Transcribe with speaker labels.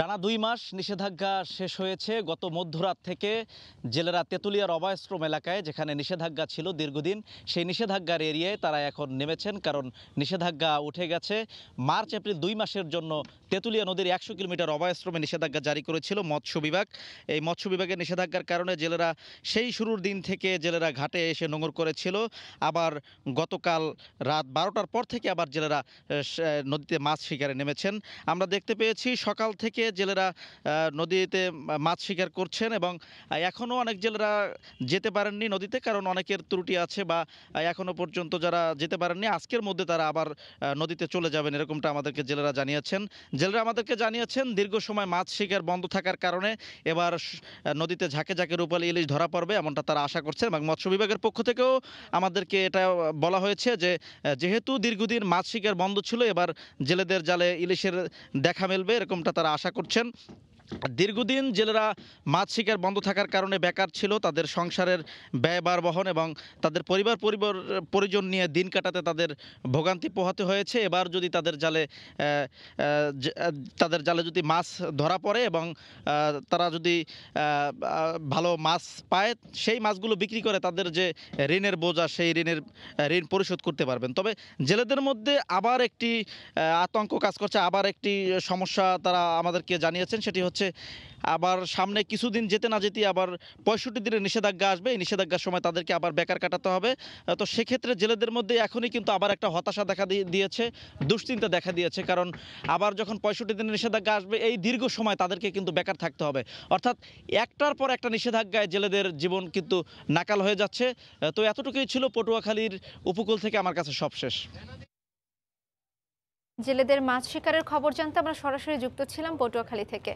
Speaker 1: টানা দুই মাস নিষেধাজ্ঞা শেষ হয়েছে গত মধ্যরাত থেকে জেলেরা তেঁতুলিয়ার অবায়শ্রম এলাকায় যেখানে নিষেধাজ্ঞা ছিল দীর্ঘদিন সেই নিষেধাজ্ঞার এরিয়ায় তারা এখন নেমেছেন কারণ নিষেধাজ্ঞা উঠে গেছে মার্চ এপ্রিল দুই মাসের জন্য তেঁতুলিয়া নদীর একশো কিলোমিটার অবায়শ্রমে নিষেধাজ্ঞা জারি করেছিল মৎস্য বিভাগ এই মৎস্য বিভাগের নিষেধাজ্ঞার কারণে জেলেরা সেই শুরুর দিন থেকে জেলেরা ঘাটে এসে নোংর করেছিল আবার গতকাল রাত বারোটার পর থেকে আবার জেলেরা নদীতে মাছ শিকারে নেমেছেন আমরা দেখতে পেয়েছি সকাল থেকে জেলেরা নদীতে মাছ শিকার করছেন এবং এখনও অনেক জেলেরা যেতে পারেননি নদীতে কারণ অনেকের ত্রুটি আছে বা এখনও পর্যন্ত যারা যেতে পারেননি আজকের মধ্যে তারা আবার নদীতে চলে যাবেন এরকমটা আমাদেরকে জেলেরা জানিয়েছেন জেলেরা আমাদেরকে জানিয়েছেন দীর্ঘ সময় মাছ শিকার বন্ধ থাকার কারণে এবার নদীতে ঝাঁকে ঝাঁকে রূপালি ইলিশ ধরা পড়বে এমনটা তারা আশা করছেন এবং মৎস্য বিভাগের পক্ষ থেকেও আমাদেরকে এটা বলা হয়েছে যে যেহেতু দীর্ঘদিন মাছ শিকার বন্ধ ছিল এবার জেলেদের জালে ইলিশের দেখা মিলবে এরকমটা তারা আশা করছেন দীর্ঘদিন জেলেরা মাছ শিকার বন্ধ থাকার কারণে বেকার ছিল তাদের সংসারের ব্যয়বার বহন এবং তাদের পরিবার পরিবার পরিজন নিয়ে দিন কাটাতে তাদের ভোগান্তি পোহাতে হয়েছে এবার যদি তাদের জালে তাদের জালে যদি মাছ ধরা পড়ে এবং তারা যদি ভালো মাছ পায় সেই মাছগুলো বিক্রি করে তাদের যে ঋণের বোঝা সেই ঋণের ঋণ পরিশোধ করতে পারবেন তবে জেলেদের মধ্যে আবার একটি আতঙ্ক কাজ করছে আবার একটি সমস্যা তারা আমাদেরকে জানিয়েছেন সেটি হচ্ছে যাচ্ছে আবার সামনে কিছুদিন যেতে না যেতে আবার পঁয়ষট্টি দিনের নিষেধাজ্ঞা আসবে এই নিষেধাজ্ঞার সময় তাদেরকে আবার বেকার কাটাতে হবে তো সেক্ষেত্রে জেলেদের মধ্যে এখনই কিন্তু আবার একটা হতাশা দেখা দিয়েছে দুশ্চিন্তা দেখা দিয়েছে কারণ আবার যখন পঁয়ষট্টি দিনের নিষেধাজ্ঞা আসবে এই দীর্ঘ সময় তাদেরকে কিন্তু বেকার থাকতে হবে অর্থাৎ একটার পর একটা নিষেধাজ্ঞায় জেলেদের জীবন কিন্তু নাকাল হয়ে যাচ্ছে তো এতটুকুই ছিল পটুয়াখালীর উপকূল থেকে আমার কাছে সবশেষ জেলেদের মাছ শিকারের খবর জানতে আমরা সরাসরি যুক্ত ছিলাম পটুয়াখালী থেকে